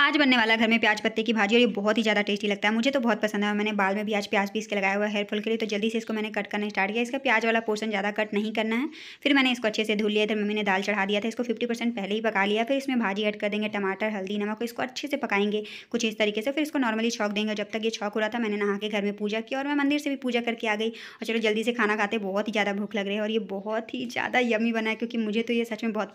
आज बनने वाला घर में प्याज पत्ते की भाजी और ये बहुत ही ज़्यादा टेस्टी लगता है मुझे तो बहुत पसंद है मैंने बाल में भी आज प्याज पीस के लगाया हुआ है हेयरफॉल के लिए तो जल्दी से इसको मैंने कट करना स्टार्ट किया इसका प्याज वाला पोर्सन ज़्यादा कट नहीं करना है फिर मैंने इसको अच्छे से धुल लिया इधर मम्मी ने दाल चढ़ा दिया था इसको फिफ्टी पहले ही पका लिया फिर इसमें भाजी ऐड कर देंगे टमाटर हल्दी नमक इसको अच्छे से पकाएंगे कुछ इस तरीके से फिर इसको नॉर्मली छौक देंगे जब तक ये छौक हो रहा था मैंने नहा के घर में पूजा की और मैं मंदिर से भी पूजा करके आ गई और चलो जल्दी से खाना खाते बहुत ही ज़्यादा भूख लग रही है और ये बहुत ही ज़्यादा यमी बना है क्योंकि मुझे तो ये सच में बहुत